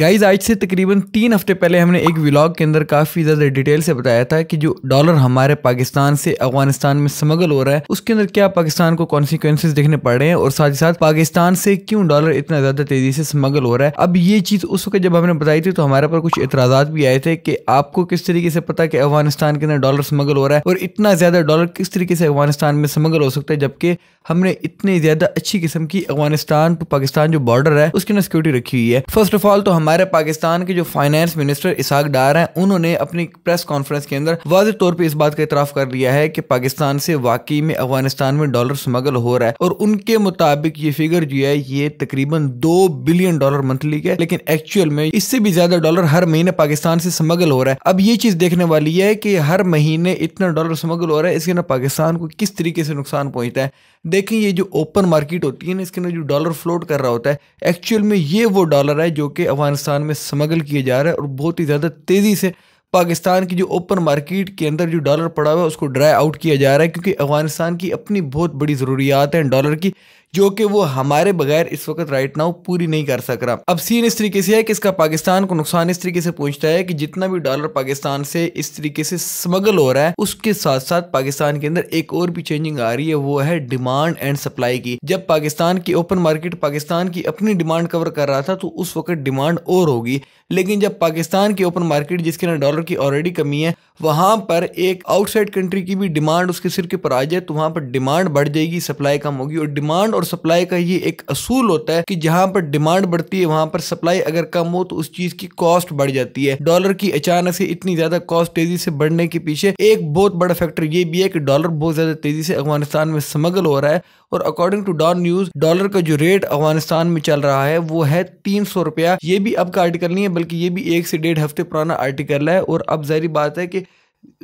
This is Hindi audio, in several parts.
गाइज आज से तकरीबन तीन हफ्ते पहले हमने एक व्लॉग के अंदर काफ़ी ज़्यादा डिटेल से बताया था कि जो डॉलर हमारे पाकिस्तान से अफगानिस्तान में स्मगल हो रहा है उसके अंदर क्या पाकिस्तान को कॉन्सिक्वेंसेज देखने पड़ रहे हैं और साथ ही साथ पाकिस्तान से क्यों डॉलर इतना ज़्यादा तेज़ी से स्मगल हो रहा है अब ये चीज़ उस वक्त जब हमने बताई थी तो हमारे पर कुछ एतराज़ा भी आए थे कि आपको किस तरीके से पता कि अफगानिस्तान के अंदर डॉलर स्मगल हो रहा है और इतना ज़्यादा डॉलर किस तरीके से अफगानिस्तान में स्मगल हो सकता है जबकि हमने इतनी ज़्यादा अच्छी किस्म की अफगानिस्तान टू पाकिस्तान जो बॉर्डर है उसके अंदर सिक्योरिटी रखी हुई है फर्स्ट ऑफ ऑल तो हमारे पाकिस्तान के जो फाइनेंस मिनिस्टर इसाक डार हैं उन्होंने अपनी प्रेस कॉन्फ्रेंस के अंदर वाज तौर पर इस बात का इतराफ कर लिया है कि पाकिस्तान से वाकई में अफगानिस्तान में डॉलर स्मगल हो रहा है और उनके मुताबिक ये फिगर जो है ये तकरीबन दो बिलियन डॉलर मंथली है लेकिन एक्चुअल में इससे भी ज्यादा डॉलर हर महीने पाकिस्तान से स्मगल हो रहा है अब ये चीज देखने वाली है कि हर महीने इतना डॉलर स्मगल हो रहा है इसके ना पाकिस्तान को किस तरीके से नुकसान पहुंचता है देखें ये जो ओपन मार्केट होती है ना इसके अंदर जो डॉलर फ्लोट कर रहा होता है एक्चुअल में ये वो डॉलर है जो कि अफगानिस्तान अफगानिस्तान में स्मगल किया जा रहा है और बहुत ही ज़्यादा तेज़ी से पाकिस्तान की जो ओपन मार्केट के अंदर जो डॉलर पड़ा हुआ है उसको ड्राई आउट किया जा रहा है क्योंकि अफगानिस्तान की अपनी बहुत बड़ी ज़रूरियात हैं डॉलर की जो कि वो हमारे बगैर इस वक्त राइट नाउ पूरी नहीं कर सक रहा अब सीन इस तरीके से है कि इसका पाकिस्तान को नुकसान इस तरीके से पहुंचता है कि जितना भी डॉलर पाकिस्तान से इस तरीके से स्मगल हो रहा है उसके साथ साथ पाकिस्तान के अंदर एक और भी चेंजिंग आ रही है वो है डिमांड एंड सप्लाई की जब पाकिस्तान की ओपन मार्केट पाकिस्तान की अपनी डिमांड कवर कर रहा था तो उस वक्त डिमांड और होगी लेकिन जब पाकिस्तान की ओपन मार्केट जिसके अंदर डॉलर की ऑलरेडी कमी है वहां पर एक आउटसाइड कंट्री की भी डिमांड उसके सिर के ऊपर आ जाए तो वहां पर डिमांड बढ़ जाएगी सप्लाई कम होगी और डिमांड और सप्लाई का ये एक असूल होता है कि जहां पर डिमांड बढ़ती है वहां पर सप्लाई अगर कम हो तो उस चीज की कॉस्ट बढ़ जाती है डॉलर की अचानक से इतनी ज्यादा कॉस्ट तेजी से बढ़ने के पीछे एक बहुत बड़ा फैक्टर ये भी है कि डॉलर बहुत ज्यादा तेजी से अफगानिस्तान में समगल हो रहा है और according to Dawn news dollar का जो रेट अफगानिस्तान में चल रहा है वो है तीन सौ रुपया ये भी अब का आर्टिकल नहीं है बल्कि ये भी एक से डेढ़ हफ्ते पुराना आर्टिकल है और अब जारी बात है कि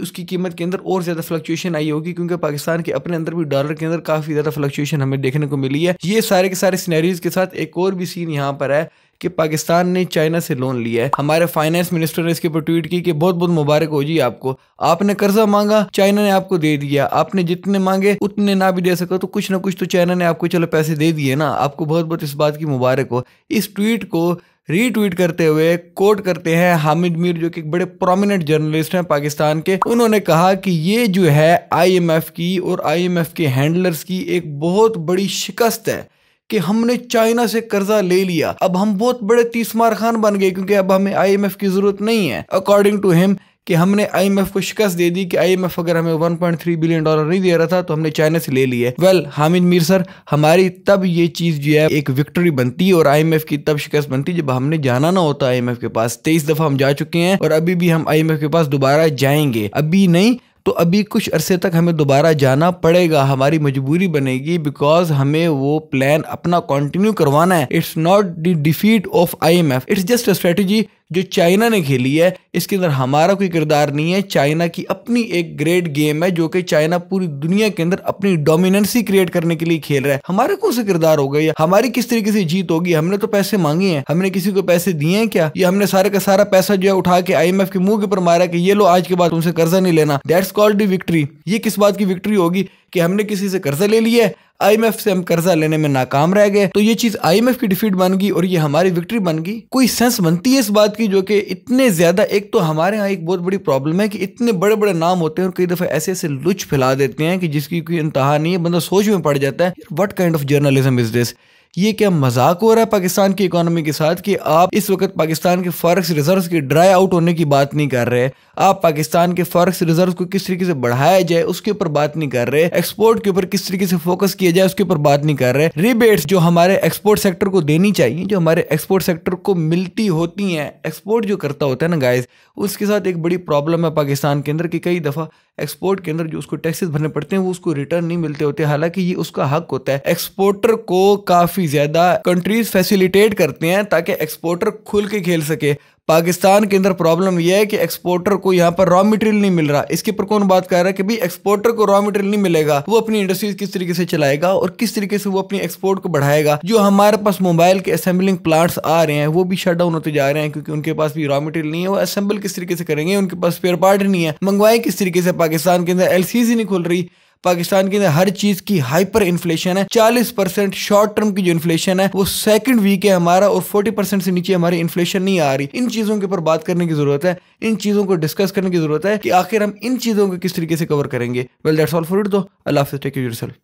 उसकी कीमत के अंदर और ज़्यादा फ्लक्चुएशन आई होगी क्योंकि पाकिस्तान के अपने अंदर भी डॉलर के अंदर काफ़ी ज़्यादा फ्लक्चुएशन हमें देखने को मिली है ये सारे के सारे सिनेरीज के साथ एक और भी सीन यहाँ पर है कि पाकिस्तान ने चाइना से लोन लिया है हमारे फाइनेंस मिनिस्टर ने इसके ऊपर ट्वीट की कि बहुत बहुत मुबारक हो जी आपको आपने कर्जा मांगा चाइना ने आपको दे दिया आपने जितने मांगे उतने ना भी दे सको तो कुछ ना कुछ तो चाइना ने आपको चलो पैसे दे दिए ना आपको बहुत बहुत इस बात की मुबारक हो इस ट्वीट को रीट्वीट करते हुए कोट करते हैं हामिद मीर जो कि बड़े प्रोमिनेंट जर्नलिस्ट हैं पाकिस्तान के उन्होंने कहा कि ये जो है आईएमएफ की और आईएमएफ के हैंडलर्स की एक बहुत बड़ी शिकस्त है कि हमने चाइना से कर्जा ले लिया अब हम बहुत बड़े तीसमार खान बन गए क्योंकि अब हमें आईएमएफ की जरूरत नहीं है अकॉर्डिंग टू हिम कि हमने आईएमएफ को शिकस्त दे दी कि आईएमएफ अगर हमें 1.3 बिलियन डॉलर नहीं दे रहा था तो हमने चाइना से ले लिए well well, Hamid Mir sir हमारी तब ये चीज़ जो है एक विक्ट्री बनती है और आईएमएफ की तब शिकस्त बनती जब हमने जाना ना होता आईएमएफ के पास तेईस दफ़ा हम जा चुके हैं और अभी भी हम आईएमएफ के पास दोबारा जाएंगे अभी नहीं तो अभी कुछ अरसे तक हमें दोबारा जाना पड़ेगा हमारी मजबूरी बनेगी बिकॉज हमें वो प्लान अपना कंटिन्यू करवाना है it's not the defeat of IMF it's just a strategy जो चाइना ने खेली है इसके अंदर हमारा कोई किरदार नहीं है चाइना की अपनी एक ग्रेट गेम है जो कि चाइना पूरी दुनिया के अंदर अपनी डोमिनेंसी क्रिएट करने के लिए खेल रहा है हमारा कौन सा किरदार होगा या हमारी किस तरीके से जीत होगी हमने तो पैसे मांगे हैं हमने किसी को पैसे दिए हैं क्या या हमने सारे का सारा पैसा जो है उठा के आई के मुंह के ऊपर मारा कि ये लो आज के बाद तुमसे कर्जा नहीं लेना दैट्स कॉल्ड विक्ट्री ये किस बात की विक्ट्री होगी कि हमने किसी से कर्जा ले लिया है आईएमएफ से हम कर्जा लेने में नाकाम रह गए तो ये चीज आईएमएफ की डिफीट बन गई और ये हमारी विक्ट्री बन गई कोई सेंस बनती है इस बात की जो कि इतने ज्यादा एक तो हमारे यहाँ एक बहुत बड़ी प्रॉब्लम है कि इतने बड़े बड़े नाम होते हैं और कई दफा ऐसे ऐसे लुच फैला देते हैं कि जिसकी कोई इंतहा नहीं है बंदा सोच में पड़ जाता है what kind of journalism is this ये क्या मजाक हो रहा है पाकिस्तान की इकोनॉमी के साथ कि आप इस वक्त पाकिस्तान के फॉरेक्स रिजर्व के ड्राई आउट होने की बात नहीं कर रहे आप पाकिस्तान के फॉरेक्स रिजर्व को किस तरीके से बढ़ाया जाए उसके ऊपर बात नहीं कर रहे एक्सपोर्ट के ऊपर किस तरीके से फोकस किया जाए उसके ऊपर बात नहीं कर रहे रिबेट्स जो हमारे एक्सपोर्ट सेक्टर को देनी चाहिए जो हमारे एक्सपोर्ट सेक्टर को मिलती होती हैं एक्सपोर्ट जो करता होता है ना गाइज उसके साथ एक बड़ी प्रॉब्लम है पाकिस्तान के अंदर कि कई दफ़ा एक्सपोर्ट के अंदर जो उसको टैक्सेस भरने पड़ते हैं वो उसको रिटर्न नहीं मिलते होते हालांकि ये उसका हक होता है एक्सपोर्टर को काफ़ी काफ़ी ज़्यादा कंट्रीज फैसिलिटेट करते हैं ताकि एक्सपोर्टर खुल के खेल सके पाकिस्तान के अंदर प्रॉब्लम यह है कि एक्सपोर्टर को यहाँ पर रॉ मटेरियल नहीं मिल रहा इसके ऊपर कौन बात कर रहा है कि भाई एक्सपोर्टर को रॉ मटेरियल नहीं मिलेगा वो अपनी इंडस्ट्रीज किस तरीके से चलाएगा और किस तरीके से वो अपनी एक्सपोर्ट को बढ़ाएगा जो हमारे पास मोबाइल के असेंबलिंग प्लांट्स आ रहे हैं वो भी शट डाउन होते जा रहे हैं क्योंकि उनके पास भी रॉ मटेरियल नहीं है वो असेंबल किस तरीके से करेंगे उनके पास स्पेयर पार्ट नहीं है मंगवाए किस तरीके से पाकिस्तान के अंदर एल नहीं खुल रही पाकिस्तान के अंदर हर चीज की हाइपर इन्फ्लेशन है चालीस परसेंट शॉर्ट टर्म की जो इन्फ्लेशन है वो सेकंड वीक है हमारा और फोर्टी परसेंट से नीचे हमारी इन्फ्लेशन नहीं आ रही इन चीजों के ऊपर बात करने की जरूरत है इन चीजों को डिस्कस करने की जरूरत है कि आखिर हम इन चीजों को किस तरीके से कवर करेंगे well that's all for it दो अल्लाह टेक यू